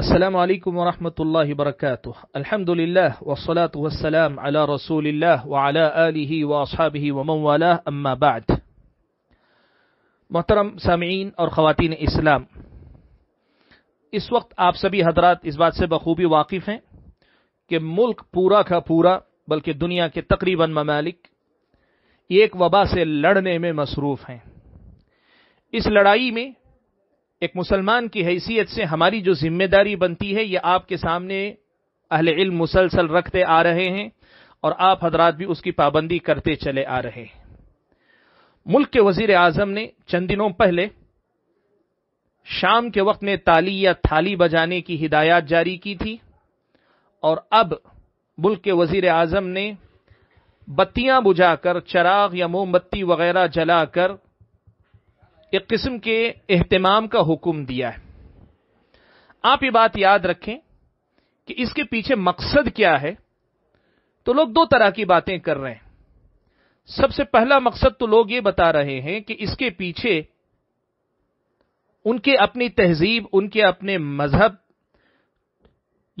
السلام علیکم ورحمۃ اللہ وبرکاتہ الحمد للہ وسلاۃ وسلام اللہ رسول اللہ ولی علی ومن والا اما بعد محترم سامعین اور خواتین اسلام اس وقت آپ سبھی حضرات اس بات سے بخوبی واقف ہیں کہ ملک پورا کا پورا بلکہ دنیا کے تقریباً ممالک ایک وبا سے لڑنے میں مصروف ہیں اس لڑائی میں ایک مسلمان کی حیثیت سے ہماری جو ذمہ داری بنتی ہے یہ آپ کے سامنے اہل علم مسلسل رکھتے آ رہے ہیں اور آپ حضرات بھی اس کی پابندی کرتے چلے آ رہے ہیں ملک کے وزیر اعظم نے چند دنوں پہلے شام کے وقت میں تالی یا تھالی بجانے کی ہدایات جاری کی تھی اور اب ملک کے وزیر اعظم نے بتیاں بجھا کر چراغ یا موم بتی وغیرہ جلا کر ایک قسم کے اہتمام کا حکم دیا ہے آپ یہ بات یاد رکھیں کہ اس کے پیچھے مقصد کیا ہے تو لوگ دو طرح کی باتیں کر رہے ہیں سب سے پہلا مقصد تو لوگ یہ بتا رہے ہیں کہ اس کے پیچھے ان کے اپنی تہذیب ان کے اپنے مذہب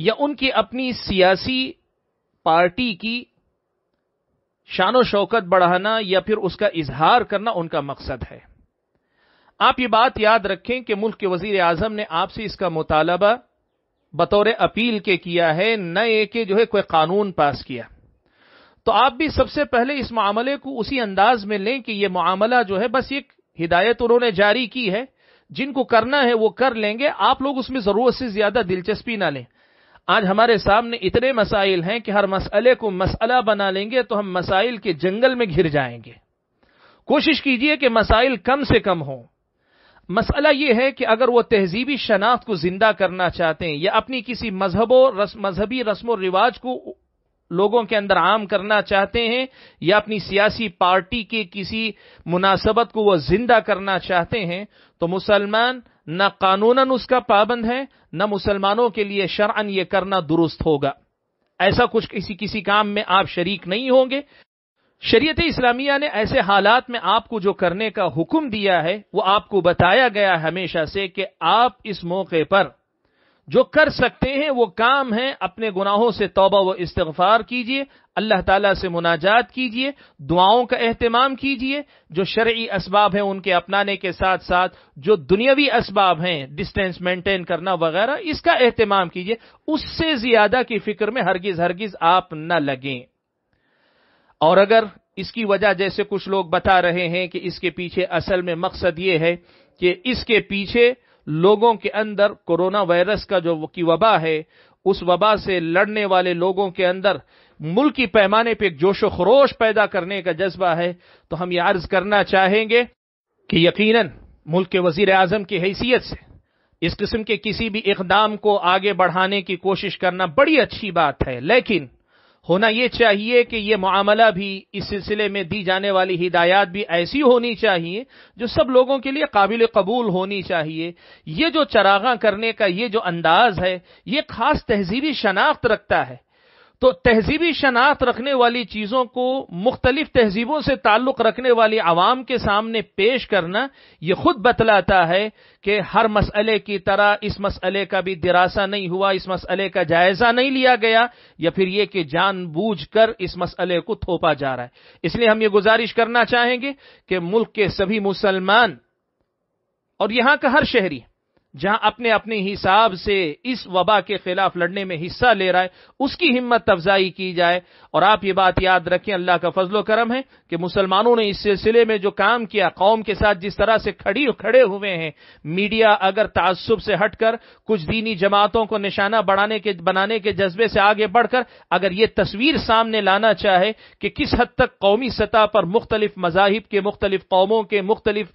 یا ان کی اپنی سیاسی پارٹی کی شان و شوکت بڑھانا یا پھر اس کا اظہار کرنا ان کا مقصد ہے آپ یہ بات یاد رکھیں کہ ملک کے وزیر اعظم نے آپ سے اس کا مطالبہ بطور اپیل کے کیا ہے نہ کہ جو ہے کوئی قانون پاس کیا تو آپ بھی سب سے پہلے اس معاملے کو اسی انداز میں لیں کہ یہ معاملہ جو ہے بس ایک ہدایت انہوں نے جاری کی ہے جن کو کرنا ہے وہ کر لیں گے آپ لوگ اس میں ضرورت سے زیادہ دلچسپی نہ لیں آج ہمارے سامنے اتنے مسائل ہیں کہ ہر مسئلے کو مسئلہ بنا لیں گے تو ہم مسائل کے جنگل میں گھر جائیں گے کوشش کیجئے کہ مسائل کم سے کم ہوں مسئلہ یہ ہے کہ اگر وہ تہذیبی شناخت کو زندہ کرنا چاہتے ہیں یا اپنی کسی مذہب و رسم مذہبی رسم و رواج کو لوگوں کے اندر عام کرنا چاہتے ہیں یا اپنی سیاسی پارٹی کے کسی مناسبت کو وہ زندہ کرنا چاہتے ہیں تو مسلمان نہ قانون اس کا پابند ہے نہ مسلمانوں کے لیے شرعن یہ کرنا درست ہوگا ایسا کچھ کسی کسی کام میں آپ شریک نہیں ہوں گے شریعت اسلامیہ نے ایسے حالات میں آپ کو جو کرنے کا حکم دیا ہے وہ آپ کو بتایا گیا ہمیشہ سے کہ آپ اس موقع پر جو کر سکتے ہیں وہ کام ہیں اپنے گناہوں سے توبہ و استغفار کیجیے اللہ تعالیٰ سے مناجات کیجیے دعاؤں کا اہتمام کیجیے جو شرعی اسباب ہیں ان کے اپنانے کے ساتھ ساتھ جو دنیاوی اسباب ہیں ڈسٹینس مینٹین کرنا وغیرہ اس کا اہتمام کیجیے اس سے زیادہ کی فکر میں ہرگز ہرگز آپ نہ لگیں اور اگر اس کی وجہ جیسے کچھ لوگ بتا رہے ہیں کہ اس کے پیچھے اصل میں مقصد یہ ہے کہ اس کے پیچھے لوگوں کے اندر کورونا وائرس کا جو کی وبا ہے اس وبا سے لڑنے والے لوگوں کے اندر ملکی پیمانے پہ ایک جوش و خروش پیدا کرنے کا جذبہ ہے تو ہم یہ عرض کرنا چاہیں گے کہ یقیناً ملک کے وزیر اعظم کی حیثیت سے اس قسم کے کسی بھی اقدام کو آگے بڑھانے کی کوشش کرنا بڑی اچھی بات ہے لیکن ہونا یہ چاہیے کہ یہ معاملہ بھی اس سلسلے میں دی جانے والی ہدایات بھی ایسی ہونی چاہیے جو سب لوگوں کے لیے قابل قبول ہونی چاہیے یہ جو چراغاں کرنے کا یہ جو انداز ہے یہ خاص تہذیبی شناخت رکھتا ہے تو تہذیبی شناخت رکھنے والی چیزوں کو مختلف تہذیبوں سے تعلق رکھنے والی عوام کے سامنے پیش کرنا یہ خود بتلاتا ہے کہ ہر مسئلے کی طرح اس مسئلے کا بھی دراسہ نہیں ہوا اس مسئلے کا جائزہ نہیں لیا گیا یا پھر یہ کہ جان بوجھ کر اس مسئلے کو تھوپا جا رہا ہے اس لیے ہم یہ گزارش کرنا چاہیں گے کہ ملک کے سبھی مسلمان اور یہاں کا ہر شہری جہاں اپنے اپنے حساب سے اس وبا کے خلاف لڑنے میں حصہ لے رہا ہے اس کی ہمت افزائی کی جائے اور آپ یہ بات یاد رکھیں اللہ کا فضل و کرم ہے کہ مسلمانوں نے اس سلسلے میں جو کام کیا قوم کے ساتھ جس طرح سے کھڑی کھڑے ہوئے ہیں میڈیا اگر تعصب سے ہٹ کر کچھ دینی جماعتوں کو نشانہ بڑھانے کے بنانے کے جذبے سے آگے بڑھ کر اگر یہ تصویر سامنے لانا چاہے کہ کس حد تک قومی سطح پر مختلف مذاہب کے مختلف قوموں کے مختلف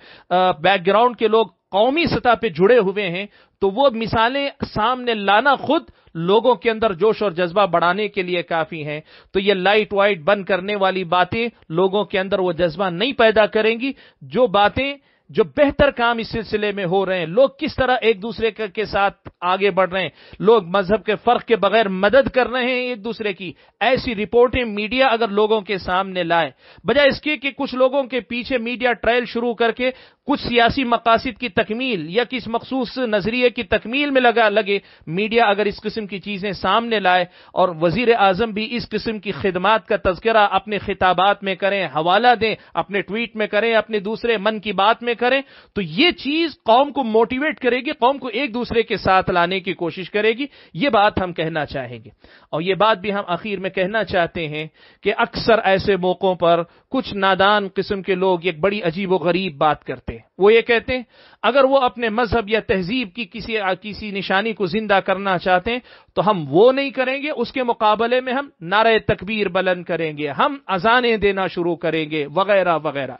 بیک گراؤنڈ کے لوگ قومی سطح پہ جڑے ہوئے ہیں تو وہ مثالیں سامنے لانا خود لوگوں کے اندر جوش اور جذبہ بڑھانے کے لیے کافی ہیں تو یہ لائٹ وائٹ بند کرنے والی باتیں لوگوں کے اندر وہ جذبہ نہیں پیدا کریں گی جو باتیں جو بہتر کام اس سلسلے میں ہو رہے ہیں لوگ کس طرح ایک دوسرے کے ساتھ آگے بڑھ رہے ہیں لوگ مذہب کے فرق کے بغیر مدد کر رہے ہیں ایک دوسرے کی ایسی رپورٹیں میڈیا اگر لوگوں کے سامنے لائے بجائے اس کے کہ کچھ لوگوں کے پیچھے میڈیا ٹرائل شروع کر کے کچھ سیاسی مقاصد کی تکمیل یا کس مخصوص نظریے کی تکمیل میں لگا لگے میڈیا اگر اس قسم کی چیزیں سامنے لائے اور وزیر اعظم بھی اس قسم کی خدمات کا تذکرہ اپنے خطابات میں کریں حوالہ دیں اپنے ٹویٹ میں کریں اپنے دوسرے من کی بات میں کریں تو یہ چیز قوم کو موٹیویٹ کرے گی قوم کو ایک دوسرے کے ساتھ لانے کی کوشش کرے گی یہ بات ہم کہنا چاہیں گے اور یہ بات بھی ہم آخر میں کہنا چاہتے ہیں کہ اکثر ایسے موقعوں پر کچھ نادان قسم کے لوگ ایک بڑی عجیب و غریب بات کرتے ہیں وہ یہ کہتے ہیں اگر وہ اپنے مذہب یا تہذیب کی کسی کسی نشانی کو زندہ کرنا چاہتے ہیں تو ہم وہ نہیں کریں گے اس کے مقابلے میں ہم نعرہ تکبیر بلند کریں گے ہم اذانیں دینا شروع کریں گے وغیرہ وغیرہ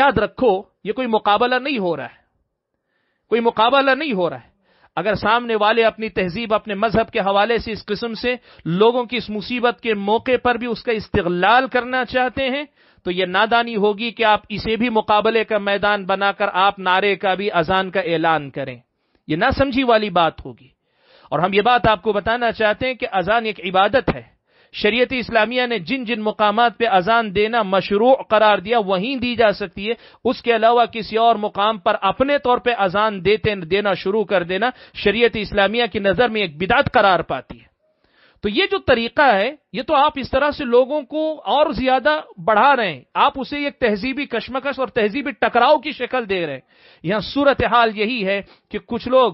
یاد رکھو یہ کوئی مقابلہ نہیں ہو رہا ہے کوئی مقابلہ نہیں ہو رہا ہے اگر سامنے والے اپنی تہذیب اپنے مذہب کے حوالے سے اس قسم سے لوگوں کی اس مصیبت کے موقع پر بھی اس کا استغلال کرنا چاہتے ہیں تو یہ نادانی ہوگی کہ آپ اسے بھی مقابلے کا میدان بنا کر آپ نعرے کا بھی اذان کا اعلان کریں یہ نہ سمجھی والی بات ہوگی اور ہم یہ بات آپ کو بتانا چاہتے ہیں کہ اذان ایک عبادت ہے شریعت اسلامیہ نے جن جن مقامات پہ اذان دینا مشروع قرار دیا وہیں دی جا سکتی ہے اس کے علاوہ کسی اور مقام پر اپنے طور پہ دیتے دینا شروع کر دینا شریعت اسلامیہ کی نظر میں ایک بدعت قرار پاتی ہے تو یہ جو طریقہ ہے یہ تو آپ اس طرح سے لوگوں کو اور زیادہ بڑھا رہے ہیں آپ اسے ایک تہذیبی کشمکش اور تہذیبی ٹکراؤ کی شکل دے رہے ہیں یہاں صورتحال یہی ہے کہ کچھ لوگ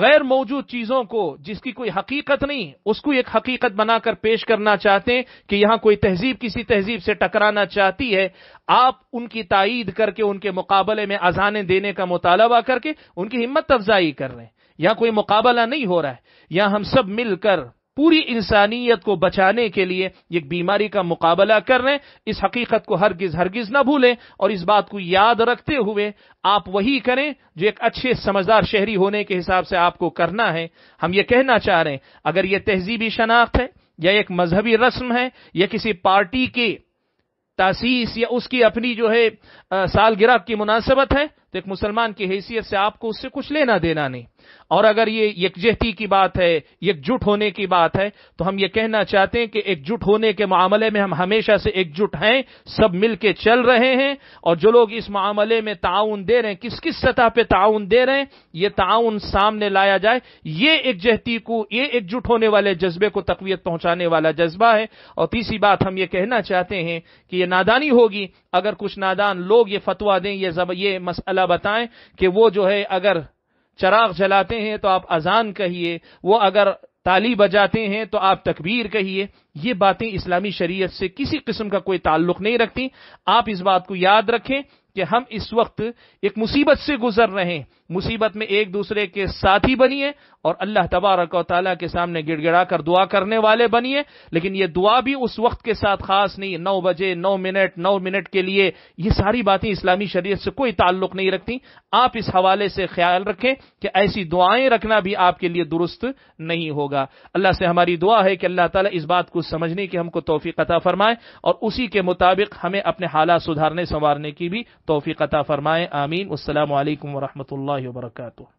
غیر موجود چیزوں کو جس کی کوئی حقیقت نہیں اس کو ایک حقیقت بنا کر پیش کرنا چاہتے ہیں کہ یہاں کوئی تہذیب کسی تہذیب سے ٹکرانا چاہتی ہے آپ ان کی تائید کر کے ان کے مقابلے میں اذانے دینے کا مطالبہ کر کے ان کی ہمت افزائی کر رہے ہیں یہاں کوئی مقابلہ نہیں ہو رہا ہے یہاں ہم سب مل کر پوری انسانیت کو بچانے کے لیے ایک بیماری کا مقابلہ کر رہے ہیں اس حقیقت کو ہرگز ہرگز نہ بھولیں اور اس بات کو یاد رکھتے ہوئے آپ وہی کریں جو ایک اچھے سمجھدار شہری ہونے کے حساب سے آپ کو کرنا ہے ہم یہ کہنا چاہ رہے ہیں اگر یہ تہذیبی شناخت ہے یا ایک مذہبی رسم ہے یا کسی پارٹی کی تاسیس یا اس کی اپنی جو ہے سالگرہ کی مناسبت ہے تو ایک مسلمان کی حیثیت سے آپ کو اس سے کچھ لینا دینا نہیں اور اگر یہ یکجہتی کی بات ہے یکجٹ ہونے کی بات ہے تو ہم یہ کہنا چاہتے ہیں کہ ایک ہونے کے معاملے میں ہم ہمیشہ سے ایک ہیں سب مل کے چل رہے ہیں اور جو لوگ اس معاملے میں تعاون دے رہے ہیں کس کس سطح پہ تعاون دے رہے ہیں یہ تعاون سامنے لایا جائے یہ یکجہتی کو یہ ایکجٹ ہونے والے جذبے کو تقویت پہنچانے والا جذبہ ہے اور تیسری بات ہم یہ کہنا چاہتے ہیں کہ یہ نادانی ہوگی اگر کچھ نادان لوگ یہ فتوا دیں یہ مسئلہ بتائیں کہ وہ جو ہے اگر چراغ جلاتے ہیں تو آپ اذان کہیے وہ اگر تالی بجاتے ہیں تو آپ تکبیر کہیے یہ باتیں اسلامی شریعت سے کسی قسم کا کوئی تعلق نہیں رکھتی آپ اس بات کو یاد رکھیں کہ ہم اس وقت ایک مصیبت سے گزر رہے ہیں مصیبت میں ایک دوسرے کے ساتھی بنیے اور اللہ تبارک و تعالیٰ کے سامنے گڑ گڑا کر دعا کرنے والے بنیے لیکن یہ دعا بھی اس وقت کے ساتھ خاص نہیں نو بجے نو منٹ نو منٹ کے لیے یہ ساری باتیں اسلامی شریعت سے کوئی تعلق نہیں رکھتی آپ اس حوالے سے خیال رکھیں کہ ایسی دعائیں رکھنا بھی آپ کے لیے درست نہیں ہوگا اللہ سے ہماری دعا ہے کہ اللہ تعالیٰ اس بات کو سمجھنے کی ہم کو توفیق عطا فرمائے اور اسی کے مطابق ہمیں اپنے حالات سدھارنے سنوارنے کی بھی توفیق عطا فرمائے آمین السلام علیکم ورحمۃ اللہ warahmatullahi wabarakatuh.